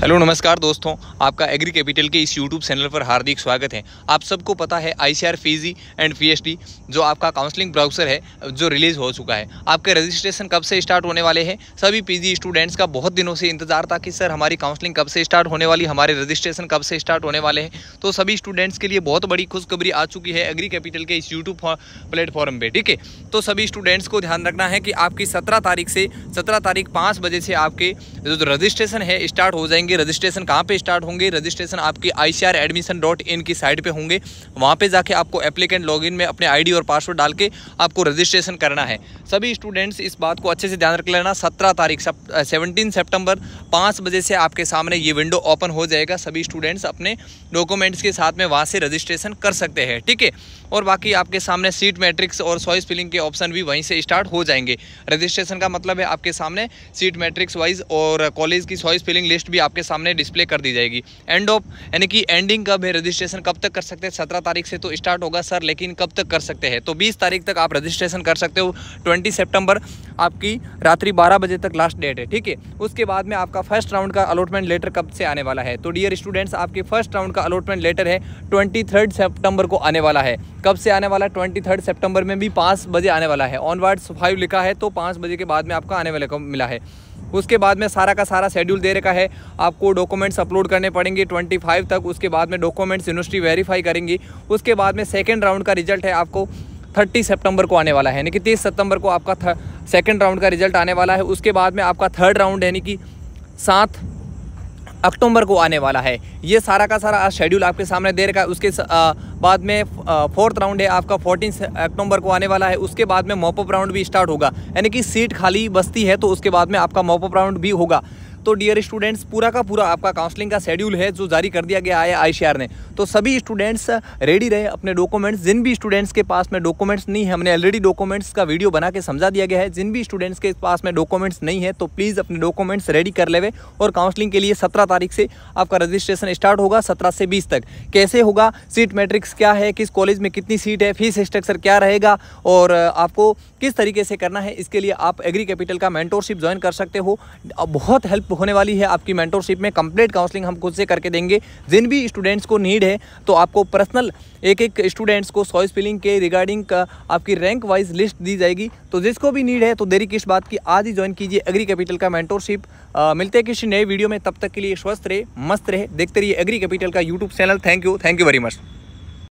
hello नमस्कार दोस्तों आपका एग्री कैपिटल के इस यूट्यूब चैनल पर हार्दिक स्वागत है आप सबको पता है I C R and P जो आपका काउंसलिंग ब्राउसर है जो रिलीज़ हो चुका है आपके रजिस्ट्रेशन कब से स्टार्ट होने वाले हैं सभी पीजी स्टूडेंट्स का बहुत दिनों से इंतजार था कि सर हमारी काउंसलिंग कब से स्टार्ट होने वाली हमारे रजिस्ट्रेशन कब से स्टार्ट होने वाले हैं तो सभी स्टूडेंट्स के लिए बहुत बड़ी खुशखबरी आ चुकी है एग्री कैपिटल के इस यूट्यूब प्लेटफॉर्म पर ठीक है तो सभी स्टूडेंट्स को ध्यान रखना है कि आपकी सत्रह तारीख से सत्रह तारीख पाँच बजे से आपके जो रजिस्ट्रेशन है स्टार्ट हो जाएंगे होंगे रजिस्ट्रेशन कहाँ पे स्टार्ट होंगे रजिस्ट्रेशन आपकी आई एडमिशन डॉट इन की साइट पे होंगे वहाँ पे जाके आपको एप्लीकेंट लॉगिन में अपने आईडी और पासवर्ड डाल के आपको रजिस्ट्रेशन करना है सभी स्टूडेंट्स इस बात को अच्छे से ध्यान रख लेना सत्रह तारीख सेवनटीन सेप्टेम्बर पाँच बजे से आपके सामने ये विंडो ओपन हो जाएगा सभी स्टूडेंट्स अपने डॉक्यूमेंट्स के साथ में वहाँ से रजिस्ट्रेशन कर सकते हैं ठीक है और बाकी आपके सामने सीट मैट्रिक्स और सॉइस फिलिंग के ऑप्शन भी वहीं से स्टार्ट हो जाएंगे रजिस्ट्रेशन का मतलब है आपके सामने सीट मैट्रिक्स वाइज और कॉलेज की सॉइस फिलिंग लिस्ट भी आपके आपके सामने डिस्प्ले कर दी जाएगी एंड ऑफ यानी कि एंडिंग कब है रजिस्ट्रेशन कब तक कर सकते हैं सत्रह तारीख से तो स्टार्ट होगा सर लेकिन कब तक कर सकते हैं तो बीस तारीख तक आप रजिस्ट्रेशन कर सकते हो ट्वेंटी सेप्टेम्बर आपकी रात्रि बारह बजे तक लास्ट डेट है ठीक है उसके बाद में आपका फर्स्ट राउंड का अलॉटमेंट लेटर कब से आने वाला है तो डियर स्टूडेंट्स आपके फर्स्ट राउंड का अलॉटमेंट लेटर है ट्वेंटी थर्ड सेप्टेम्बर को आने वाला है कब से आने वाला है ट्वेंटी थर्ड सेप्टेम्बर में भी पाँच बजे आने वाला है ऑनवर्ड्स फाइव लिखा है तो पाँच बजे के बाद में आपका आने वाले को मिला है उसके बाद में सारा का सारा शेड्यूल दे रखा है आपको डॉक्यूमेंट्स अपलोड करने पड़ेंगे ट्वेंटी फाइव तक उसके बाद में डॉक्यूमेंट्स यूनिवर्सिटी वेरीफाई करेंगी उसके बाद में सेकेंड राउंड का रिजल्ट है आपको थर्टी सितंबर को आने वाला है यानी कि तीस सितंबर को आपका सेकेंड राउंड का रिजल्ट आने वाला है उसके बाद में आपका थर्ड राउंड यानी कि सात अक्टूबर को आने वाला है ये सारा का सारा शेड्यूल आपके सामने दे रखा है उसके बाद में फोर्थ राउंड है आपका फोर्टीन अक्टूबर को आने वाला है उसके बाद में मोपअप राउंड भी स्टार्ट होगा यानी कि सीट खाली बस्ती है तो उसके बाद में आपका मोपअप राउंड भी होगा तो डियर स्टूडेंट्स पूरा का पूरा आपका काउंसलिंग का शेड्यूल है जो जारी कर दिया गया है आई ने तो सभी स्टूडेंट्स रेडी रहे अपने डॉक्यूमेंट्स जिन भी स्टूडेंट्स के पास में डॉक्यूमेंट्स नहीं है हमने ऑलरेडी डॉक्यूमेंट्स का वीडियो बना के समझा दिया गया है जिन भी स्टूडेंट्स के पास में डॉक्यूमेंट्स नहीं है तो प्लीज़ अपने डॉक्यूमेंट्स रेडी कर लेवे और काउंसलिंग के लिए सत्रह तारीख से आपका रजिस्ट्रेशन स्टार्ट होगा सत्रह से बीस तक कैसे होगा सीट मैट्रिक्स क्या है किस कॉलेज में कितनी सीट है फीस स्ट्रक्चर क्या रहेगा और आपको किस तरीके से करना है इसके लिए आप एग्री कैपिटल का मेंटोरशिप ज्वाइन कर सकते हो बहुत हेल्प होने वाली है आपकी मेंटोरशिप में कंप्लीट काउंसलिंग हम खुद से करके देंगे जिन भी स्टूडेंट्स को नीड है तो आपको पर्सनल एक एक स्टूडेंट्स को सॉइस फिलिंग के रिगार्डिंग आपकी रैंक वाइज लिस्ट दी जाएगी तो जिसको भी नीड है तो देरी किस बात की आज ही ज्वाइन कीजिए एग्री कैपिटल का मेंटोरशिप मिलते हैं किसी नए वीडियो में तब तक के लिए स्वस्थ रहे मस्त रहे देखते रहिए एग्री कैपिटल का YouTube channel thank you thank you very much